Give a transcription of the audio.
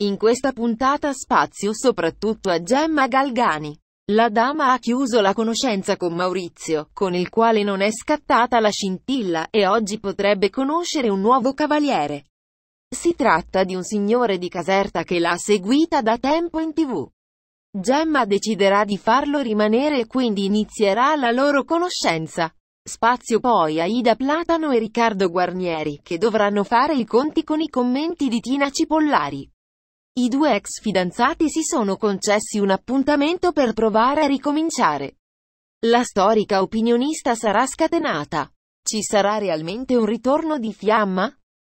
In questa puntata spazio soprattutto a Gemma Galgani. La dama ha chiuso la conoscenza con Maurizio, con il quale non è scattata la scintilla, e oggi potrebbe conoscere un nuovo cavaliere. Si tratta di un signore di Caserta che l'ha seguita da tempo in tv. Gemma deciderà di farlo rimanere e quindi inizierà la loro conoscenza. Spazio poi a Ida Platano e Riccardo Guarnieri, che dovranno fare i conti con i commenti di Tina Cipollari. I due ex fidanzati si sono concessi un appuntamento per provare a ricominciare. La storica opinionista sarà scatenata. Ci sarà realmente un ritorno di fiamma?